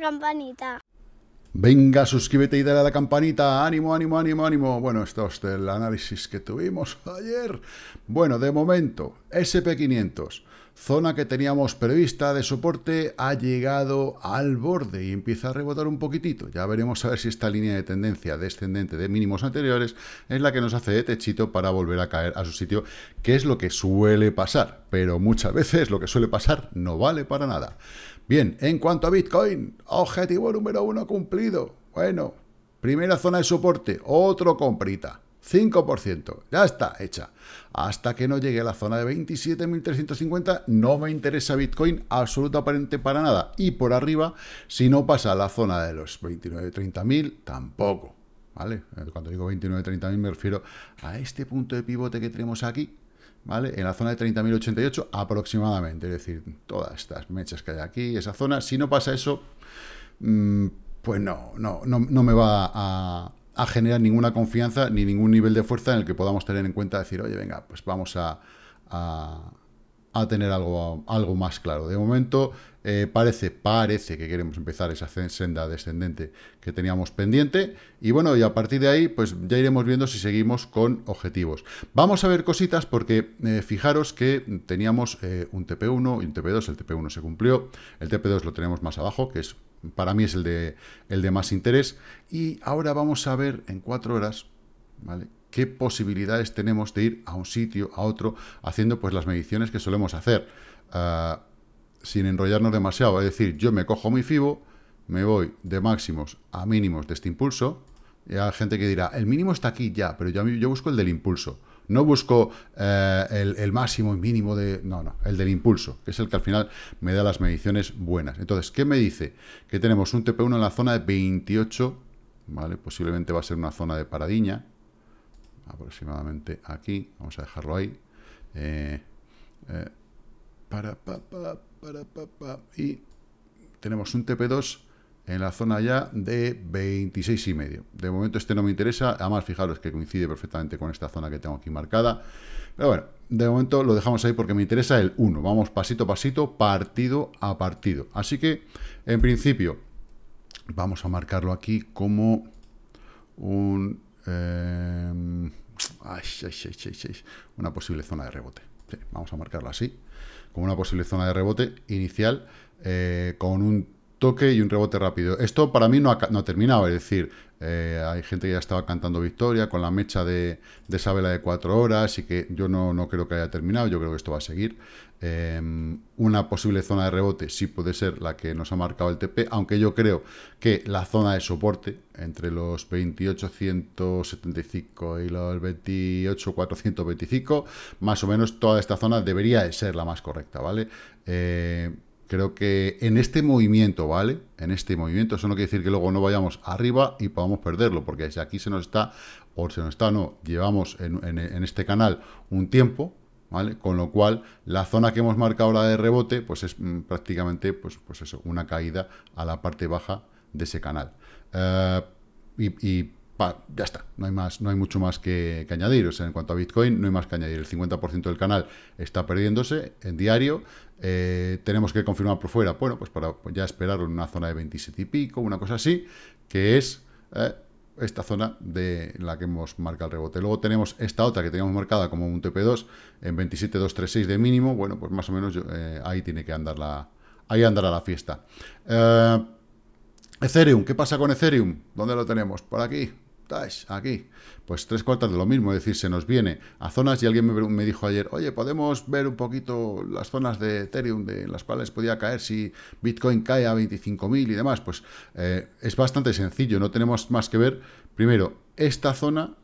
campanita. Venga, suscríbete y dale a la campanita. Ánimo, ánimo, ánimo, ánimo. Bueno, esto es el análisis que tuvimos ayer. Bueno, de momento, SP500, zona que teníamos prevista de soporte, ha llegado al borde y empieza a rebotar un poquitito. Ya veremos a ver si esta línea de tendencia descendente de mínimos anteriores es la que nos hace de techito para volver a caer a su sitio, que es lo que suele pasar. Pero muchas veces lo que suele pasar no vale para nada. Bien, en cuanto a Bitcoin, objetivo número uno cumplido. Bueno, primera zona de soporte, otro comprita. 5%, ya está hecha. Hasta que no llegue a la zona de 27.350 no me interesa Bitcoin absolutamente para nada. Y por arriba, si no pasa a la zona de los 29.30.000, tampoco. ¿Vale? Cuando digo 29.30.000 me refiero a este punto de pivote que tenemos aquí, ¿vale? En la zona de 30.088 aproximadamente, es decir, todas estas mechas que hay aquí, esa zona, si no pasa eso, mm, pues no, no, no, no me va a, generar ninguna confianza ni ningún nivel de fuerza en el que podamos tener en cuenta, decir, oye, venga, pues vamos a a tener algo, algo más claro. De momento eh, parece, parece que queremos empezar esa senda descendente que teníamos pendiente y bueno, y a partir de ahí pues ya iremos viendo si seguimos con objetivos. Vamos a ver cositas porque eh, fijaros que teníamos eh, un TP1 y un TP2, el TP1 se cumplió, el TP2 lo tenemos más abajo, que es para mí es el de, el de más interés y ahora vamos a ver en cuatro horas, ¿vale? qué posibilidades tenemos de ir a un sitio, a otro, haciendo pues las mediciones que solemos hacer, ah, sin enrollarnos demasiado. Es decir, yo me cojo mi FIBO, me voy de máximos a mínimos de este impulso, y hay gente que dirá, el mínimo está aquí ya, pero yo, yo busco el del impulso. No busco eh, el, máximo y mínimo de... No, no, el del impulso, que es el que al final me da las mediciones buenas. Entonces, ¿qué me dice? Que tenemos un TP1 en la zona de 28, ¿vale? Posiblemente va a ser una zona de paradiña, aproximadamente aquí, vamos a dejarlo ahí, eh, eh, para, para, y tenemos un TP2 en la zona ya de 26 y medio. De momento este no me interesa, además fijaros que coincide perfectamente con esta zona que tengo aquí marcada. Pero bueno, de momento lo dejamos ahí porque me interesa el 1. Vamos pasito a pasito, partido a partido. Así que, en principio, vamos a marcarlo aquí como un Em, una posible zona de rebote. vamos a marcarla así, como una posible zona de rebote inicial eh, con un toque y un rebote rápido. Esto para mí no ha, terminado, es decir, eh, hay gente que ya estaba cantando victoria con la mecha de, de esa vela de cuatro horas y que yo no, creo que haya terminado, yo creo que esto va a seguir. Em, una posible zona de rebote sí puede ser la que nos ha marcado el TP, aunque yo creo que la zona de soporte entre los 2875 y los 28.425, más o menos toda esta zona debería de ser la más correcta, ¿vale? Eh, Creo que en este movimiento, ¿vale? En este movimiento, eso no quiere decir que luego no vayamos arriba y podamos perderlo, porque si aquí se nos está, o se nos está, no, llevamos en, este canal un tiempo, ¿Vale? Con lo cual, la zona que hemos marcado la de rebote, pues es mm, prácticamente, pues, pues eso, una caída a la parte baja de ese canal. Eh, y, ya está, no hay, más, no hay mucho más que, añadir. en cuanto a Bitcoin, no hay más que añadir. El 50% del canal está perdiéndose en diario. Eh, tenemos que confirmar por fuera, bueno, pues para ya esperar una zona de 27 y pico, una cosa así, que es eh, esta zona de la que hemos marcado el rebote. Luego tenemos esta otra que teníamos marcada como un TP2 en 27.236 de mínimo, bueno, pues más o menos eh, ahí tiene que andar la, ahí andará la fiesta. Ethereum, ¿qué pasa con Ethereum? ¿Dónde lo tenemos? Por aquí, aquí. Pues tres cuartas de lo mismo, es decir, se nos viene a zonas y alguien me, dijo ayer, oye, podemos ver un poquito las zonas de Ethereum de las cuales podía caer si Bitcoin cae a 25.000 y demás. Pues eh, es bastante sencillo, no tenemos más que ver, primero, esta zona,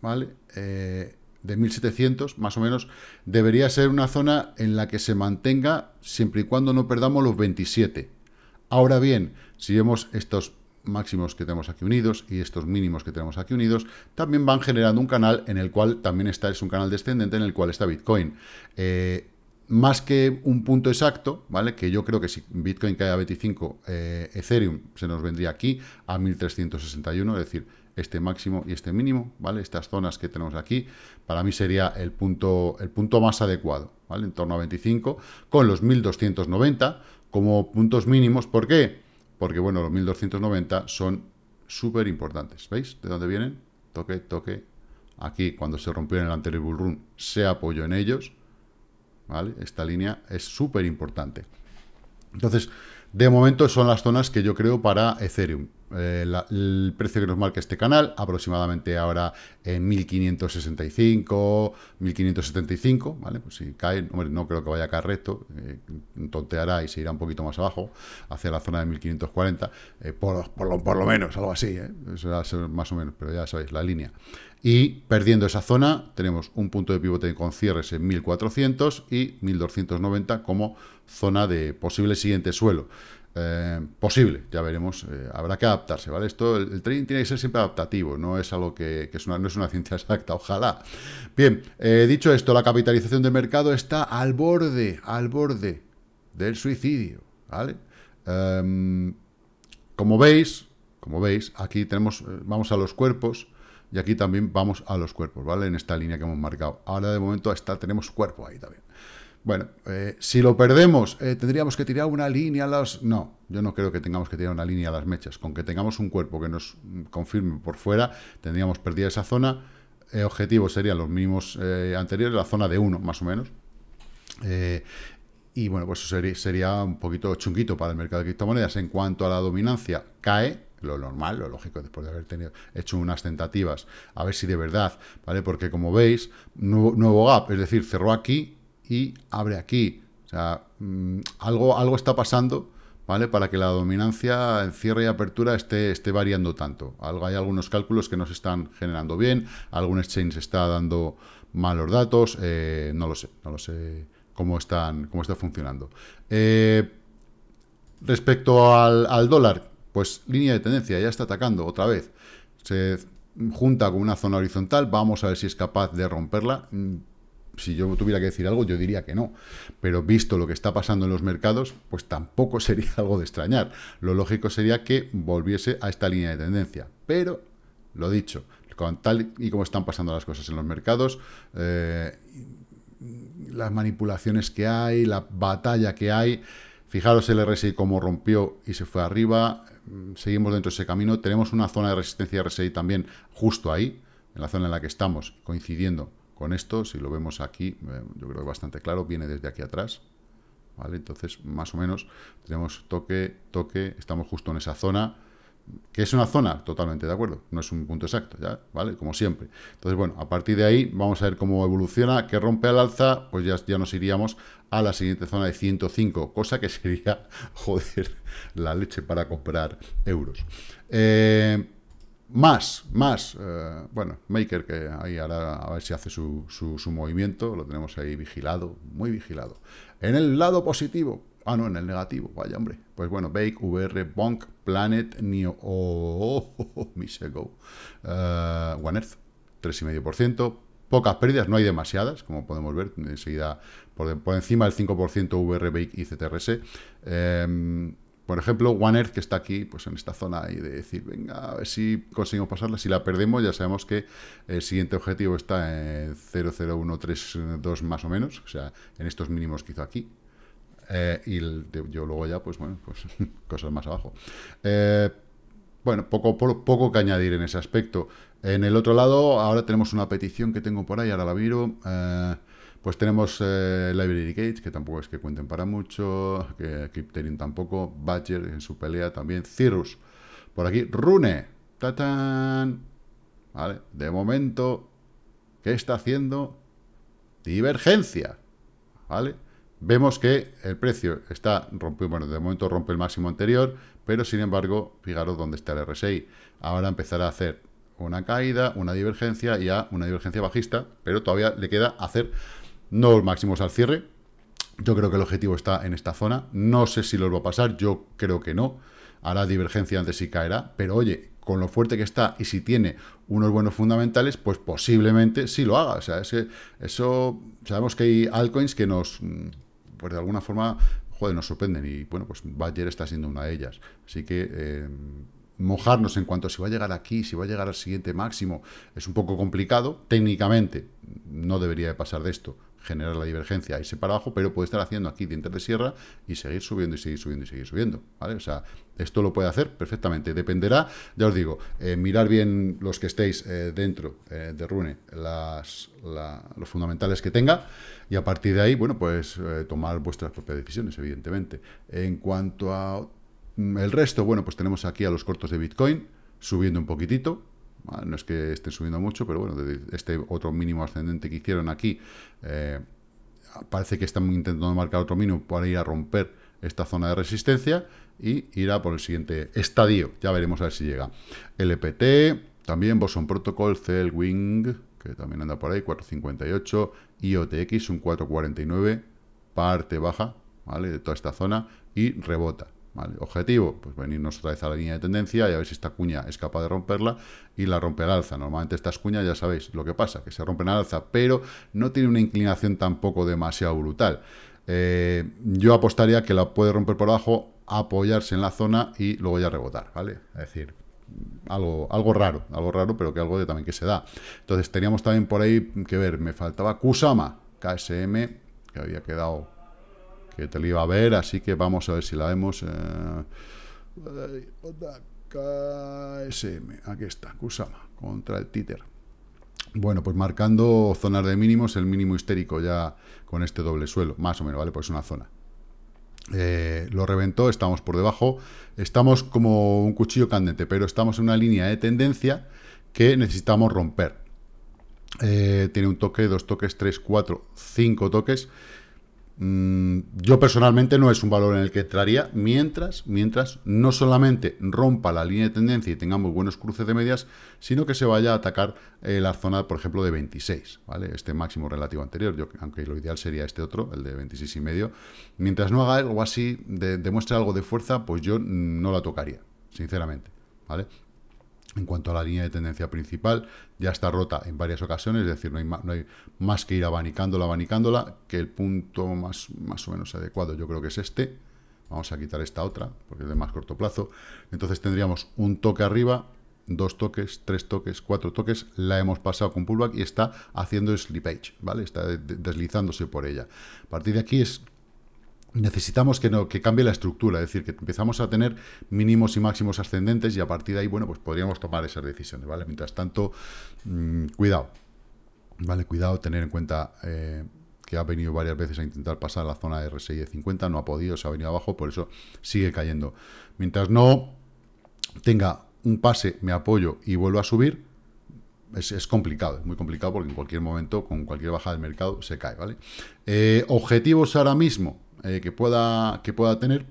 ¿vale? Eh, de 1700 más o menos, debería ser una zona en la que se mantenga siempre y cuando no perdamos los 27. Ahora bien, si vemos estos máximos que tenemos aquí unidos y estos mínimos que tenemos aquí unidos, también van generando un canal en el cual también está, es un canal descendente en el cual está Bitcoin. Eh, más que un punto exacto, ¿vale? Que yo creo que si Bitcoin cae a 25, eh, Ethereum se nos vendría aquí a 1361, es decir, este máximo y este mínimo, ¿vale? Estas zonas que tenemos aquí, para mí sería el punto, el punto más adecuado, ¿vale? En torno a 25, con los 1290 como puntos mínimos. ¿Por qué? porque bueno, los 1290 son súper importantes. ¿Veis de dónde vienen? Toque, toque. Aquí, cuando se rompió en el anterior bull run, se apoyó en ellos. ¿Vale? Esta línea es súper importante. Entonces, de momento son las zonas que yo creo para Ethereum. Eh, el precio que nos marca este canal, aproximadamente ahora en 1565, 1575, ¿vale? Pues si cae, no creo que vaya a caer recto, eh, tonteará y se irá un poquito más abajo, hacia la zona de 1540, eh, por, por, lo, por, lo, menos, algo así, más o menos, pero ya sabéis, la línea. Y perdiendo esa zona, tenemos un punto de pivote con cierres en 1400 y 1290 como zona de posible siguiente suelo. Eh, posible, ya veremos, eh, habrá que adaptarse, ¿vale? Esto, el, trading tiene que ser siempre adaptativo, no es algo que, es una, no es una ciencia exacta, ojalá. Bien, eh, dicho esto, la capitalización de mercado está al borde, al borde del suicidio, ¿vale? Em, como veis, como veis, aquí tenemos, vamos a los cuerpos y aquí también vamos a los cuerpos, ¿vale? En esta línea que hemos marcado. Ahora de momento está, tenemos cuerpo ahí también. Bueno, eh, si lo perdemos, eh, tendríamos que tirar una línea a las... No, yo no creo que tengamos que tirar una línea a las mechas. Con que tengamos un cuerpo que nos mm, confirme por fuera, tendríamos perdida esa zona. El eh, objetivo sería los mínimos anteriores, la zona de 1, más o menos. y bueno, pues eso sería, un poquito chunguito para el mercado de criptomonedas. En cuanto a la dominancia, cae, lo normal, lo lógico, después de haber tenido, hecho unas tentativas, a ver si de verdad, ¿vale? Porque como veis, nuevo gap, es decir, cerró aquí, y abre aquí. O sea, mm, algo, algo está pasando, ¿vale? Para que la dominancia en cierre y apertura esté, esté variando tanto. Algo, hay algunos cálculos que no se están generando bien, algún exchange está dando malos datos, eh, no lo sé, no lo sé cómo, están, cómo está funcionando. Eh, respecto al, al dólar, pues línea de tendencia, ya está atacando otra vez. Se junta con una zona horizontal, vamos a ver si es capaz de romperla. Mm, si yo tuviera que decir algo, yo diría que no. Pero visto lo que está pasando en los mercados, pues tampoco sería algo de extrañar. Lo lógico sería que volviese a esta línea de tendencia. Pero, lo dicho, con tal y como están pasando las cosas en los mercados, eh, las manipulaciones que hay, la batalla que hay, fijaros el RSI cómo rompió y se fue arriba, mm, seguimos dentro de ese camino, tenemos una zona de resistencia RSI también justo ahí, en la zona en la que estamos, coincidiendo con esto, si lo vemos aquí, eh, yo creo que es bastante claro, viene desde aquí atrás. ¿Vale? Entonces, más o menos, tenemos toque, toque, estamos justo en esa zona, que es una zona, totalmente de acuerdo, no es un punto exacto, ¿ya? ¿vale? Como siempre. Entonces, bueno, a partir de ahí vamos a ver cómo evoluciona, que rompe al alza, pues ya, ya nos iríamos a la siguiente zona de 105, cosa que sería, joder, la leche para comprar euros. Eh, más, más, bueno, Maker que ahí ahora a ver si hace su, movimiento, lo tenemos ahí vigilado, muy vigilado. En el lado positivo, Ah, no, en el negativo, vaya hombre. Pues bueno, Bake, VR, Bonk, Planet, Neo, oh, oh, One Earth, 3,5%. Pocas pérdidas, no hay demasiadas, como podemos ver, enseguida por, encima del 5% VR, Bake y CTRS. Por ejemplo, One Earth, que está aquí, pues en esta zona y de decir, venga, a ver si conseguimos pasarla. Si la perdemos, ya sabemos que el siguiente objetivo está en 00132 más o menos, o sea, en estos mínimos que hizo aquí. Eh, y yo luego ya, pues bueno, pues cosas más abajo. Eh, bueno, poco, poco que añadir en ese aspecto. En el otro lado, ahora tenemos una petición que tengo por ahí, ahora la viro... Eh, pues tenemos eh, Library Gates, que tampoco es que cuenten para mucho, que tampoco, Badger en su pelea también, Cirrus. Por aquí, Rune, ¡tatán! Vale, de momento, ¿qué está haciendo? Divergencia, ¿vale? Vemos que el precio está rompido. bueno, de momento rompe el máximo anterior, pero sin embargo, fijaros dónde está el RSI. Ahora empezará a hacer una caída, una divergencia y ya una divergencia bajista, pero todavía le queda hacer no máximos al cierre. Yo creo que el objetivo está en esta zona. No sé si lo va a pasar, yo creo que no. Hará divergencia antes si caerá, pero oye, con lo fuerte que está y si tiene unos buenos fundamentales, pues posiblemente sí lo haga. O sea, ese, eso sabemos que hay altcoins que nos, mm, pues de alguna forma, joder, nos sorprenden y bueno, pues Badger está siendo una de ellas. Así que eh, mojarnos en cuanto a si va a llegar aquí, si va a llegar al siguiente máximo, es un poco complicado. Técnicamente no debería de pasar de esto, generar la divergencia, irse para abajo, pero puede estar haciendo aquí dientes de sierra y seguir subiendo y seguir subiendo y seguir subiendo, ¿vale? O sea, esto lo puede hacer perfectamente. Dependerá, ya os digo, eh, mirar bien los que estéis eh, dentro eh, de Rune, los fundamentales que tenga, y a partir de ahí, bueno, pues tomar vuestras propias decisiones, evidentemente. En cuanto a Mm, el resto, bueno, pues tenemos aquí a los cortos de Bitcoin, subiendo un poquitito, ah, no es que estén subiendo mucho, pero bueno, este otro mínimo ascendente que hicieron aquí, eh, parece que están intentando marcar otro mínimo para ir a romper esta zona de resistencia y ir a por el siguiente estadio. Ya veremos a ver si llega. LPT, también Boson Protocol, Celwing, que también anda por ahí, 4.58, IOTX, un 4.49, parte baja, ¿vale? De toda esta zona y rebota. Objetivo, pues venirnos otra vez a la línea de tendencia y a ver si esta cuña es capaz de romperla y la rompe al alza. Normalmente estas cuñas ya sabéis lo que pasa, que se rompen al alza, pero no tiene una inclinación tampoco demasiado brutal. Eh, yo apostaría que la puede romper por abajo, apoyarse en la zona y luego ya rebotar, ¿vale? Es decir, algo, algo raro, algo raro, pero que algo también que se da. Entonces teníamos también por ahí que ver, me faltaba Kusama, KSM, que había quedado que te lo iba a ver, así que vamos a ver si la vemos. Eh, KSM, aquí está, Kusama, contra el títer. Bueno, pues marcando zonas de mínimos, el mínimo histérico ya con este doble suelo, más o menos, ¿vale? Pues una zona. Eh, lo reventó, estamos por debajo, estamos como un cuchillo candente, pero estamos en una línea de tendencia que necesitamos romper. Eh, tiene un toque, dos toques, tres, cuatro, cinco toques Mm, yo personalmente no es un valor en el que entraría mientras, mientras no solamente rompa la línea de tendencia y tengamos buenos cruces de medias, sino que se vaya a atacar eh, la zona, por ejemplo, de 26, ¿vale? Este máximo relativo anterior, yo, aunque lo ideal sería este otro, el de 26 y medio. Mientras no haga algo así, demuestre algo de fuerza, pues yo mm, no la tocaría, sinceramente, ¿vale? En cuanto a la línea de tendencia principal, ya está rota en varias ocasiones, es decir, no hay, más que ir abanicándola, abanicándola, que el punto más, más o menos adecuado yo creo que es este. Vamos a quitar esta otra, porque es de más corto plazo. Entonces tendríamos un toque arriba, dos toques, tres toques, cuatro toques, la hemos pasado con pullback y está haciendo slippage, ¿vale? Está deslizándose por ella. A partir de aquí es necesitamos que, no, que cambie la estructura, es decir, que empezamos a tener mínimos y máximos ascendentes y a partir de ahí, bueno, pues podríamos tomar esas decisiones, ¿vale? Mientras tanto, mm, cuidado, ¿vale? Cuidado, tener en cuenta... Eh, que ha venido varias veces a intentar pasar la zona de RSI de 50, no ha podido, se ha venido abajo, por eso sigue cayendo. Mientras no tenga un pase, me apoyo y vuelvo a subir, es, complicado, es muy complicado porque en cualquier momento, con cualquier baja del mercado, se cae, ¿vale? Eh, objetivos ahora mismo, eh, que, pueda, que pueda tener,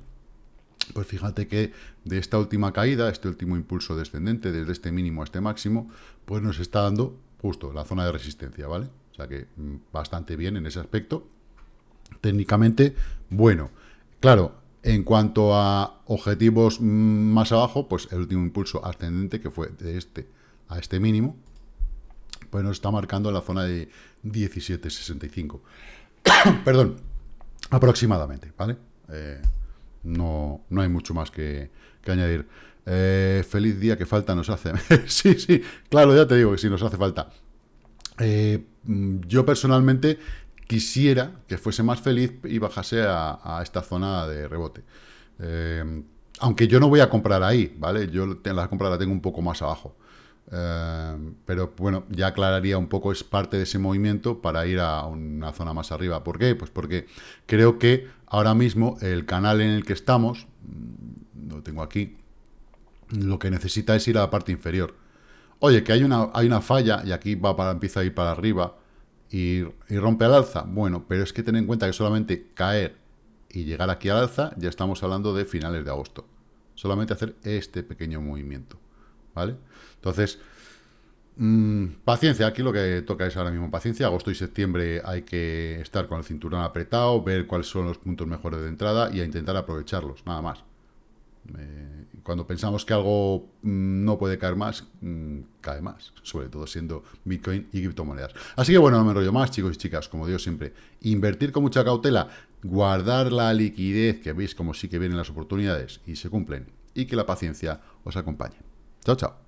pues fíjate que de esta última caída, este último impulso descendente, desde este mínimo a este máximo, pues nos está dando justo la zona de resistencia, ¿vale? O sea que mm, bastante bien en ese aspecto. Técnicamente, bueno. Claro, en cuanto a objetivos mm, más abajo, pues el último impulso ascendente que fue de este a este mínimo, pues nos está marcando la zona de 17.65. Perdón aproximadamente, ¿vale? Eh, no, hay mucho más que, añadir. Eh, feliz día que falta nos hace. sí, sí, claro, ya te digo que sí nos hace falta. Eh, mm, yo personalmente quisiera que fuese más feliz y bajase a, esta zona de rebote. aunque yo no voy a comprar ahí, ¿vale? Yo la compra la tengo un poco más abajo. Eh, pero bueno, ya aclararía un poco, es parte de ese movimiento para ir a una zona más arriba. ¿Por qué? Pues porque creo que ahora mismo el canal en el que estamos, mm, lo tengo aquí, lo que necesita es ir a la parte inferior. Oye, que hay una, hay una falla y aquí va para, empieza a ir para arriba y, rompe al alza. Bueno, pero es que ten en cuenta que solamente caer y llegar aquí al alza ya estamos hablando de finales de agosto. Solamente hacer este pequeño movimiento. ¿vale? Entonces, mm, paciencia, aquí lo que toca es ahora mismo paciencia, agosto y septiembre hay que estar con el cinturón apretado, ver cuáles son los puntos mejores de entrada y a intentar aprovecharlos, nada más. Eh, cuando pensamos que algo mm, no puede caer más, mm, cae más, sobre todo siendo Bitcoin y criptomonedas. Así que bueno, no me enrollo más, chicos y chicas, como digo siempre, invertir con mucha cautela, guardar la liquidez, que veis como sí que vienen las oportunidades y se cumplen, y que la paciencia os acompañe. Chao, chao.